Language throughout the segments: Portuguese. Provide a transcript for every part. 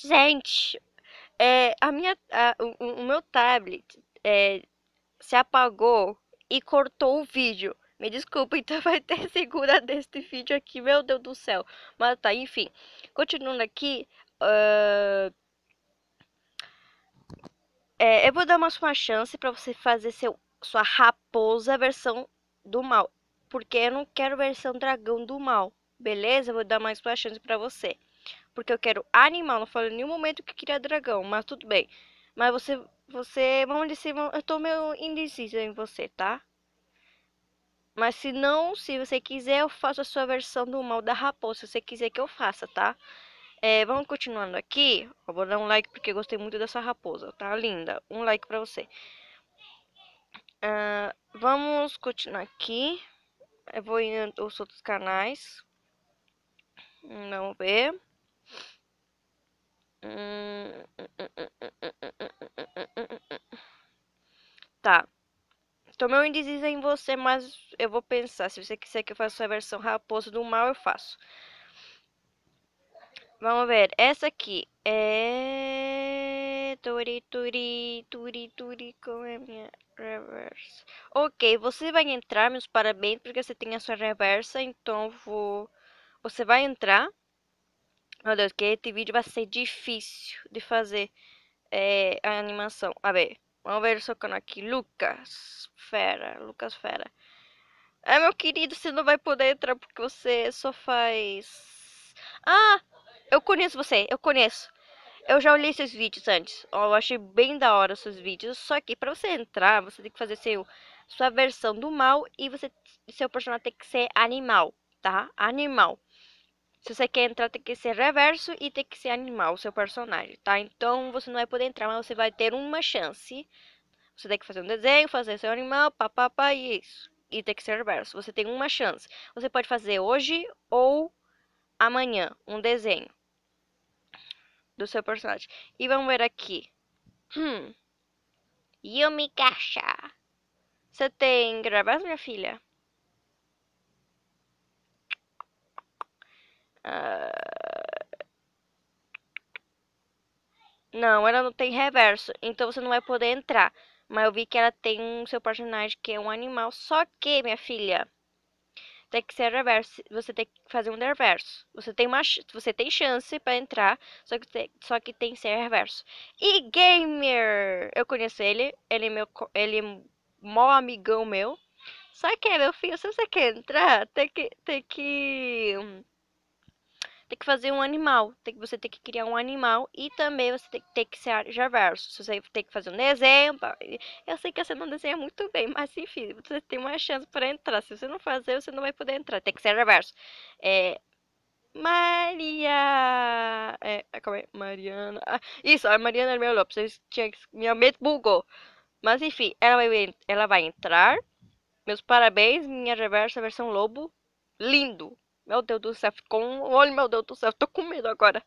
Gente, é, a minha, a, o, o, meu tablet é, se apagou e cortou o vídeo. Me desculpa, então vai ter segura deste vídeo aqui, meu Deus do céu. Mas tá, enfim. Continuando aqui. Uh... É, eu vou dar mais uma chance para você fazer seu, sua raposa versão do mal. Porque eu não quero versão dragão do mal. Beleza? vou dar mais uma chance para você porque eu quero animal. Não falei em nenhum momento que queria dragão, mas tudo bem. Mas você, você, vamos dizer, eu tô meio indecisa em você, tá? Mas se não, se você quiser, eu faço a sua versão do mal da raposa, se você quiser que eu faça, tá? É, vamos continuando aqui. Eu vou dar um like porque gostei muito dessa raposa, tá linda? Um like pra você. Uh, vamos continuar aqui. Eu vou indo os outros canais. Vamos ver. Tá. Então meu indício é em você, mas eu vou pensar. Se você quiser que eu faça a versão raposa do mal, eu faço. Vamos ver. Essa aqui é... Turi, turi, turi, turi, com é a minha reversa. Ok, você vai entrar, meus parabéns, porque você tem a sua reversa. Então, vou... Você vai entrar meu Deus, que esse vídeo vai ser difícil de fazer é, a animação. A ver, vamos ver o seu canal aqui. Lucas Fera, Lucas Fera. Ah, meu querido, você não vai poder entrar porque você só faz... Ah, eu conheço você, eu conheço. Eu já olhei seus vídeos antes. Eu achei bem da hora seus vídeos. Só que pra você entrar, você tem que fazer seu, sua versão do mal e você, seu personagem tem que ser animal, tá? Animal. Se você quer entrar, tem que ser reverso e tem que ser animal, o seu personagem, tá? Então você não vai poder entrar, mas você vai ter uma chance. Você tem que fazer um desenho, fazer seu animal, papapá, e é isso. E tem que ser reverso. Você tem uma chance. Você pode fazer hoje ou amanhã um desenho do seu personagem. E vamos ver aqui. Hum. Yumi Gacha. Você tem reverso, minha filha? Ah, não, ela não tem reverso, então você não vai poder entrar. Mas eu vi que ela tem um seu personagem que é um animal, só que, minha filha, tem que ser reverso, você tem que fazer um reverso. Você tem uma, você tem chance para entrar, só que tem, só que tem que ser reverso. E gamer, eu conheço ele, ele é meu, ele é mó amigão meu. Só que, meu filho, se você quer entrar, tem que tem que hum, tem que fazer um animal. Tem que, você tem que criar um animal e também você tem que ter que ser javerso. Você tem que fazer um desenho. Eu sei que você não desenha muito bem, mas enfim, você tem uma chance para entrar. Se você não fazer, você não vai poder entrar. Tem que ser javerso. É, Maria. É, como é? Mariana. Ah, isso, a Mariana me olhou. Vocês tinham que... Minha mente bugou. Mas enfim, ela vai, ela vai entrar. Meus parabéns, minha reversa versão lobo. Lindo! Meu Deus do céu, ficou um olho, meu Deus do céu, tô com medo agora.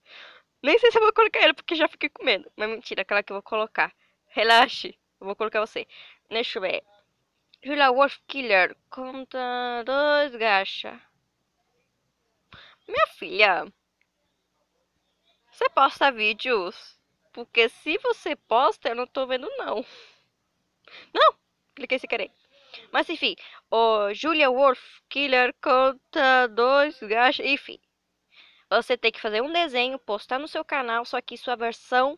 Nem sei se eu vou colocar ela porque já fiquei com medo. Mas mentira, aquela que eu vou colocar. Relaxe, eu vou colocar você. Deixa eu ver. Julia Wolf Killer conta dois gacha. Minha filha, você posta vídeos? Porque se você posta, eu não tô vendo não. Não, cliquei sem querer. Mas enfim, o Julia Wolf Killer conta dois gachos, enfim. Você tem que fazer um desenho, postar no seu canal, só que sua é versão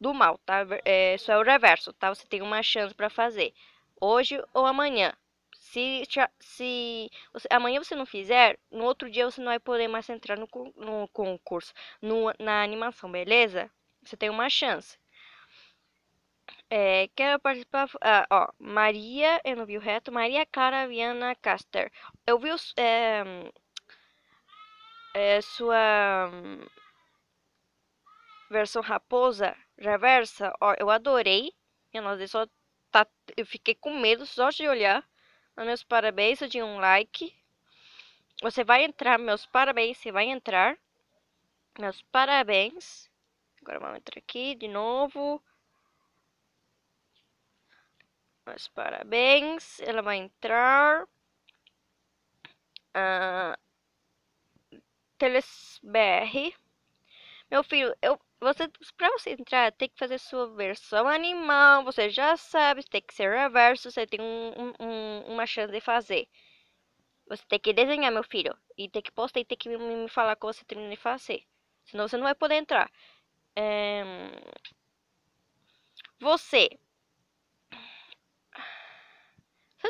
do mal, tá? É, isso é o reverso, tá? Você tem uma chance para fazer hoje ou amanhã. Se, se você, amanhã você não fizer, no outro dia você não vai poder mais entrar no, no concurso, no, na animação, beleza? Você tem uma chance. É, quero participar. Ah, ó, Maria, eu não vi o reto. Maria Clara Viana Caster. Eu vi os, é, é, sua hum, versão raposa reversa. Ó, eu adorei. eu não eu só tá, eu fiquei com medo só de olhar. Meus parabéns, eu dei um like. Você vai entrar, meus parabéns, você vai entrar. Meus parabéns. Agora vamos entrar aqui de novo. Mas parabéns, ela vai entrar. Ah, TelesBR. Meu filho, eu, você, pra você entrar, tem que fazer sua versão animal. Você já sabe, tem que ser reverso. Você tem um, um, uma chance de fazer. Você tem que desenhar, meu filho. E tem que postar e tem que me, me falar que você termina de fazer. Senão você não vai poder entrar. É... Você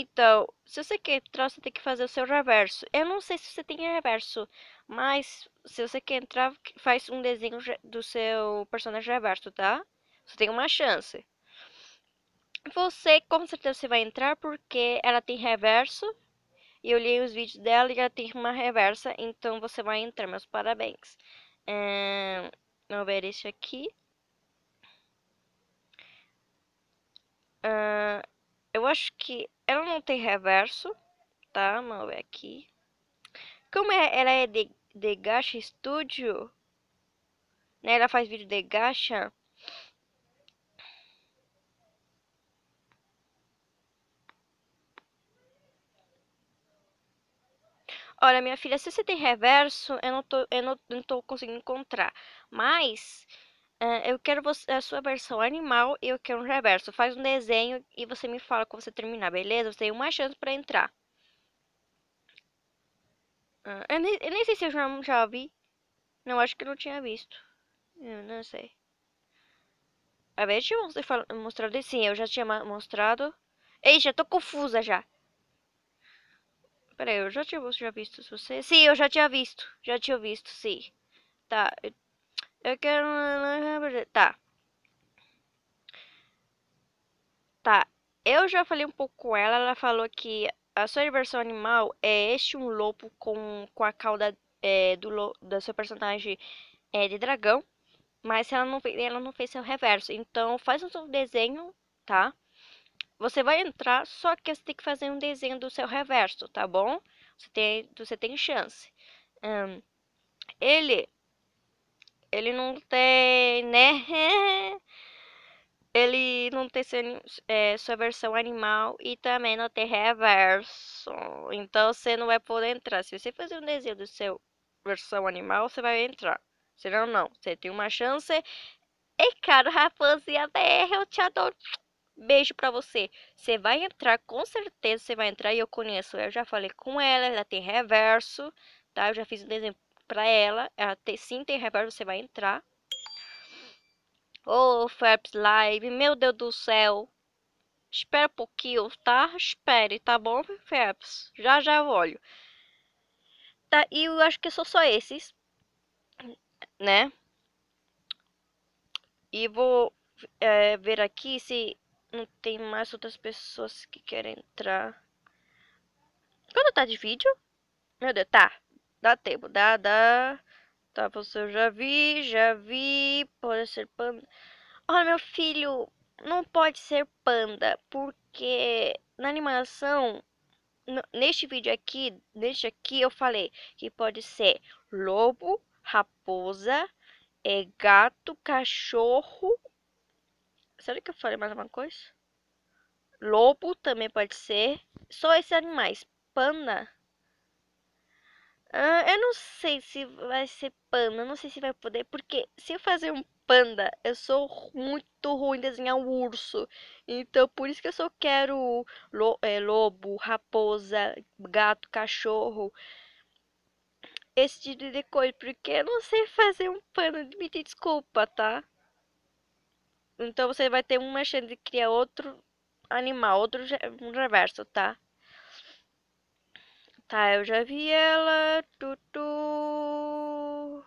Então, se você quer entrar, você tem que fazer o seu reverso. Eu não sei se você tem reverso, mas se você quer entrar, faz um desenho do seu personagem reverso, tá? Você tem uma chance. Você, com certeza, você vai entrar porque ela tem reverso. E eu li os vídeos dela e ela tem uma reversa, então você vai entrar. Meus parabéns. É... Vamos ver esse aqui acho que ela não tem reverso, tá? Vamos ver aqui. Como é, ela é de, de Gacha Studio, né? Ela faz vídeo de Gacha. Olha, minha filha, se você tem reverso, eu não tô, eu não, eu não tô conseguindo encontrar. Mas eh, eu quero você, a sua versão animal e eu quero um reverso. Faz um desenho e você me fala quando você terminar, beleza? Você tem uma chance para entrar. Ah, eu, nem, eu, nem, sei se eu já, já vi. Não, acho que eu não tinha visto. Eu não sei. A ver, deixa eu mostrar. Sim, eu já tinha mostrado. Ei, já tô confusa já. Pera aí, eu já tinha já visto você... Sim, eu já tinha visto. Já tinha visto, sim. Tá, eu quero. Tá. Tá. Eu já falei um pouco com ela. Ela falou que a sua diversão animal é este um lobo com, com a cauda é, do, lo, da sua personagem é, de dragão. Mas ela não, ela não fez seu reverso. Então faz o seu desenho, tá? Você vai entrar, só que você tem que fazer um desenho do seu reverso, tá bom? Você tem, você tem chance. Um, ele ele não tem, né? ele não tem é, sua versão animal e também não tem reverso. Então você não vai poder entrar. Se você fazer um desenho do seu versão animal, você vai entrar. Senão não, você tem uma chance. E cara, rapaziada, eu te adoro. Beijo pra você. Você vai entrar, com certeza você vai entrar. E eu conheço, eu já falei com ela, ela tem reverso, tá? Eu já fiz um desenho pra ela. Ela sim tem interromper, você vai entrar. Ô, oh, Ferps Live, meu Deus do céu. Espera um pouquinho, tá? Espere, tá bom, Ferps? Já, já eu olho. Tá, e eu acho que são só esses. Né? E vou é, ver aqui se não tem mais outras pessoas que querem entrar. Quando tá de vídeo? Meu Deus, tá. Dá tempo, dá, dá. Tá, você já vi, já vi. Pode ser panda. Olha, meu filho, não pode ser panda, porque na animação, neste vídeo aqui, neste aqui eu falei que pode ser lobo, raposa, é, gato, cachorro. Será que eu falei mais alguma coisa? Lobo também pode ser. Só esses animais. Panda eu não sei se vai ser panda, não sei se vai poder, porque se eu fazer um panda, eu sou muito ruim em desenhar um urso. Então, por isso que eu só quero lo é, lobo, raposa, gato, cachorro, esse tipo de coisa, porque eu não sei fazer um panda, me desculpa, tá? Então você vai ter uma chance de criar outro animal, outro um reverso, tá? Tá, eu já vi ela. Tutu.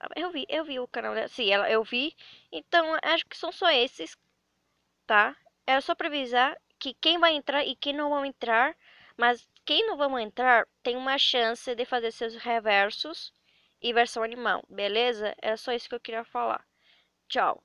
Ah, eu vi, eu vi o canal dela. Sim, ela, eu vi. Então, acho que são só esses, tá? Era é só pra avisar que quem vai entrar e quem não vai entrar. Mas quem não vai entrar tem uma chance de fazer seus reversos e versão animal, beleza? Era é só isso que eu queria falar. Tchau.